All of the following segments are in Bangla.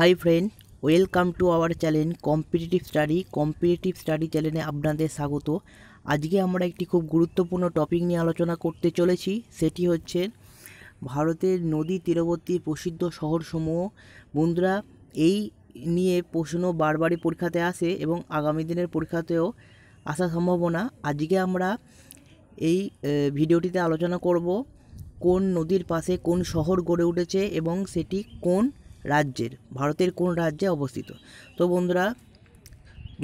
high friend welcome to our channel competitive study competitive study চ্যানেলে আপনাদের স্বাগত আজকে আমরা একটি খুব গুরুত্বপূর্ণ টপিক নিয়ে আলোচনা করতে চলেছি সেটি হচ্ছে ভারতের নদী তীরবর্তী প্রসিদ্ধ শহরসমূহ বন্ধুরা এই নিয়ে প্রশ্ন বারবারই পরীক্ষাতে আসে এবং আগামী দিনের পরীক্ষাতেও আসা সম্ভাবনা আজকে আমরা এই ভিডিওটিতে আলোচনা করব কোন নদীর পাশে কোন শহর গড়ে উঠেছে এবং সেটি কোন রাজ্যের ভারতের কোন রাজ্যে অবস্থিত তো বন্ধুরা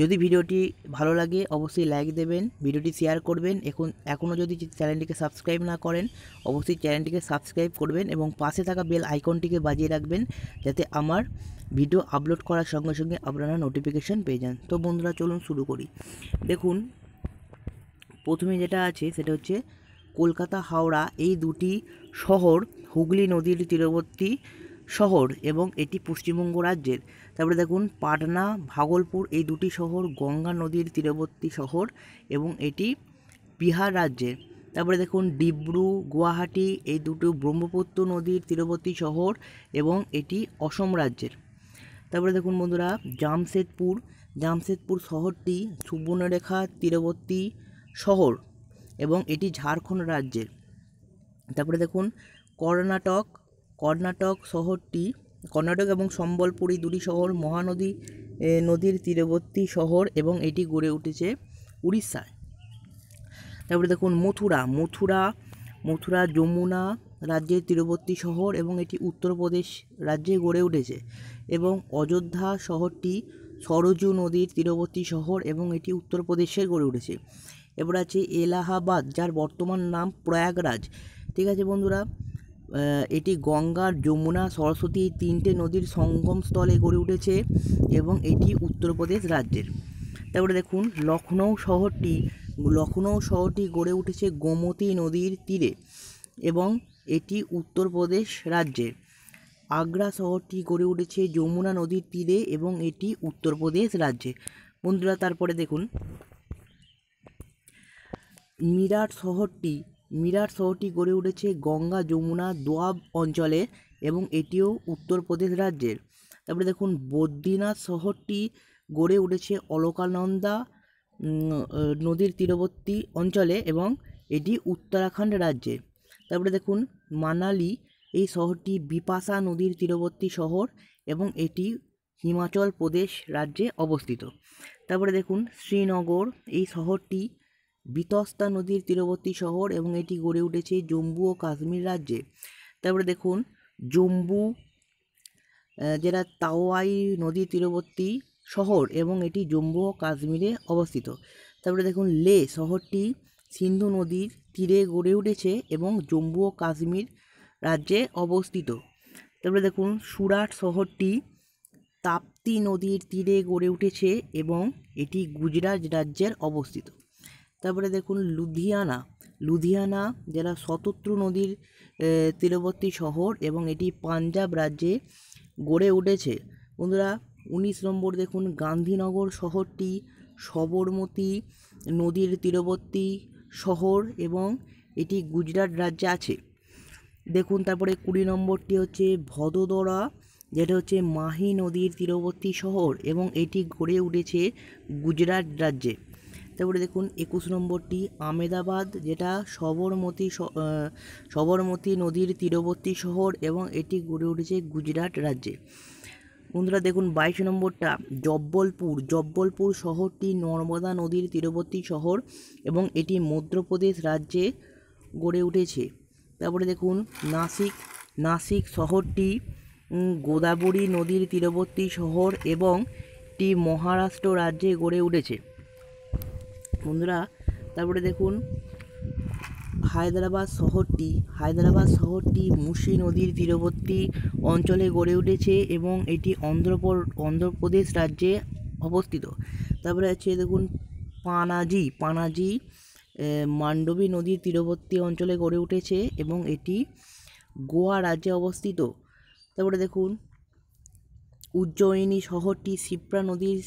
যদি ভিডিওটি ভালো লাগে অবশ্যই লাইক দেবেন ভিডিওটি শেয়ার করবেন এখন এখনও যদি চ্যানেলটিকে সাবস্ক্রাইব না করেন অবশ্যই চ্যানেলটিকে সাবস্ক্রাইব করবেন এবং পাশে থাকা বেল আইকনটিকে বাজিয়ে রাখবেন যাতে আমার ভিডিও আপলোড করার সঙ্গে সঙ্গে আপনারা নোটিফিকেশান পেয়ে যান তো বন্ধুরা চলুন শুরু করি দেখুন প্রথমে যেটা আছে সেটা হচ্ছে কলকাতা হাওড়া এই দুটি শহর হুগলি নদীর তীরবর্তী শহর এবং এটি পশ্চিমবঙ্গ রাজ্যের তারপরে দেখুন পাটনা ভাগলপুর এই দুটি শহর গঙ্গা নদীর তীরবর্তী শহর এবং এটি বিহার রাজ্যের তারপরে দেখুন ডিব্রু গুয়াহাটি এই দুটো ব্রহ্মপুত্র নদীর তীরবর্তী শহর এবং এটি অসম রাজ্যের তারপরে দেখুন বন্ধুরা জামশেদপুর জামশেদপুর শহরটি সুবর্ণরেখা তীরবর্তী শহর এবং এটি ঝাড়খণ্ড রাজ্যের তারপরে দেখুন কর্ণাটক কর্ণাটক শহরটি কর্ণাটক এবং সম্বলপুর এই দুটি শহর মহানদী নদীর তীরবর্তী শহর এবং এটি গড়ে উঠেছে উড়িষ্যায় তারপরে দেখুন মথুরা মথুরা মথুরা যমুনা রাজ্যের তীরবর্তী শহর এবং এটি উত্তরপ্রদেশ রাজ্যে গড়ে উঠেছে এবং অযোধ্যা শহরটি সরজু নদীর তীরবর্তী শহর এবং এটি উত্তরপ্রদেশে গড়ে উঠেছে এবার আছে এলাহাবাদ যার বর্তমান নাম প্রয়াগরাজ ঠিক আছে বন্ধুরা এটি গঙ্গা যমুনা সরস্বতী তিনটে নদীর সঙ্গম স্থলে গড়ে উঠেছে এবং এটি উত্তরপ্রদেশ রাজ্যের তারপরে দেখুন লখনৌ শহরটি লখনৌ শহরটি গড়ে উঠেছে গোমতী নদীর তীরে এবং এটি উত্তরপ্রদেশ রাজ্যের আগ্রা শহরটি গড়ে উঠেছে যমুনা নদীর তীরে এবং এটি উত্তরপ্রদেশ রাজ্যে বন্ধুরা তারপরে দেখুন মিরাট শহরটি মিরাট শহরটি গড়ে উঠেছে গঙ্গা যমুনা দোয়াব অঞ্চলে এবং এটিও উত্তরপ্রদেশ রাজ্যের তারপরে দেখুন বদ্রীনাথ শহরটি গড়ে উঠেছে অলকানন্দা নদীর তীরবর্তী অঞ্চলে এবং এটি উত্তরাখণ্ড রাজ্যে তারপরে দেখুন মানালি এই শহরটি বিপাশা নদীর তীরবর্তী শহর এবং এটি হিমাচল প্রদেশ রাজ্যে অবস্থিত তারপরে দেখুন শ্রীনগর এই শহরটি বিতস্তা নদীর তীরবর্তী শহর এবং এটি গড়ে উঠেছে জম্মু ও কাশ্মীর রাজ্যে তারপরে দেখুন জম্মু যেটা তাওয়াই নদীর তীরবর্তী শহর এবং এটি জম্মু ও কাশ্মীরে অবস্থিত তারপরে দেখুন লে শহরটি সিন্ধু নদীর তীরে গড়ে উঠেছে এবং জম্মু ও কাশ্মীর রাজ্যে অবস্থিত তারপরে দেখুন সুরাট শহরটি তাপ্তি নদীর তীরে গড়ে উঠেছে এবং এটি গুজরাট রাজ্যের অবস্থিত তারপরে দেখুন লুধিয়ানা লুধিয়ানা যেটা শতত্র নদীর তীরবর্তী শহর এবং এটি পাঞ্জাব রাজ্যে গড়ে উঠেছে বন্ধুরা উনিশ নম্বর দেখুন গান্ধীনগর শহরটি সবরমতী নদীর তীরবর্তী শহর এবং এটি গুজরাট রাজ্যে আছে দেখুন তারপরে কুড়ি নম্বরটি হচ্ছে ভদোদরা যেটা হচ্ছে মাহি নদীর তীরবর্তী শহর এবং এটি গড়ে উঠেছে গুজরাট রাজ্যে তারপরে দেখুন একুশ নম্বরটি আমেদাবাদ যেটা সবরমতী সবরমতী নদীর তীরবর্তী শহর এবং এটি গড়ে উঠেছে গুজরাট রাজ্যে বন্ধুরা দেখুন বাইশ নম্বরটা জব্বলপুর জব্বলপুর শহরটি নর্মদা নদীর তীরবর্তী শহর এবং এটি মধ্যপ্রদেশ রাজ্যে গড়ে উঠেছে তারপরে দেখুন নাসিক নাসিক শহরটি গোদাবরী নদীর তীরবর্তী শহর এবং এটি মহারাষ্ট্র রাজ্যে গড়ে উঠেছে বন্ধুরা তারপরে দেখুন হায়দ্রাবাদ শহরটি হায়দ্রাবাদ শহরটি মুসি নদীর তীরবর্তী অঞ্চলে গড়ে উঠেছে এবং এটি অন্ধ্রপ্র অন্ধ্রপ্রদেশ রাজ্যে অবস্থিত তারপরে আছে দেখুন পানাজি পানাজি মান্ডবী নদীর তীরবর্তী অঞ্চলে গড়ে উঠেছে এবং এটি গোয়া রাজ্যে অবস্থিত তারপরে দেখুন উজ্জয়িনী শহরটি শিপ্রা নদীর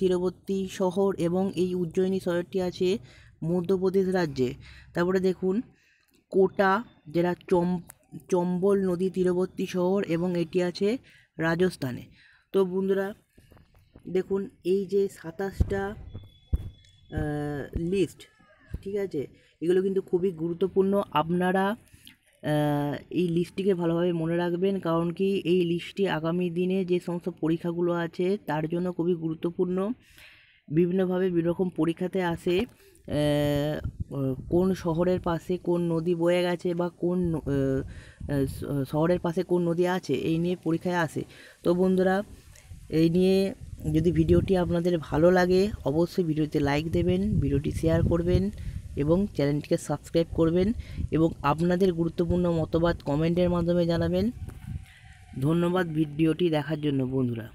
তীরবর্তী শহর এবং এই উজ্জয়িনী শহরটি আছে মধ্যপ্রদেশ রাজ্যে তারপরে দেখুন কোটা যেটা চম চম্বল নদী তীরবর্তী শহর এবং এটি আছে রাজস্থানে তো বন্ধুরা দেখুন এই যে সাতাশটা লিস্ট ঠিক আছে এগুলো কিন্তু খুবই গুরুত্বপূর্ণ আপনারা এই লিস্টটিকে ভালোভাবে মনে রাখবেন কারণ কি এই লিস্টটি আগামী দিনে যে সমস্ত পরীক্ষাগুলো আছে তার জন্য খুবই গুরুত্বপূর্ণ বিভিন্নভাবে রকম পরীক্ষাতে আসে কোন শহরের পাশে কোন নদী বয়ে গেছে বা কোন শহরের পাশে কোন নদী আছে এই নিয়ে পরীক্ষায় আসে তো বন্ধুরা এই নিয়ে যদি ভিডিওটি আপনাদের ভালো লাগে অবশ্যই ভিডিওতে লাইক দেবেন ভিডিওটি শেয়ার করবেন এবং চ্যানেলটিকে সাবস্ক্রাইব করবেন এবং আপনাদের গুরুত্বপূর্ণ মতবাদ কমেন্টের মাধ্যমে জানাবেন ধন্যবাদ ভিডিওটি দেখার জন্য বন্ধুরা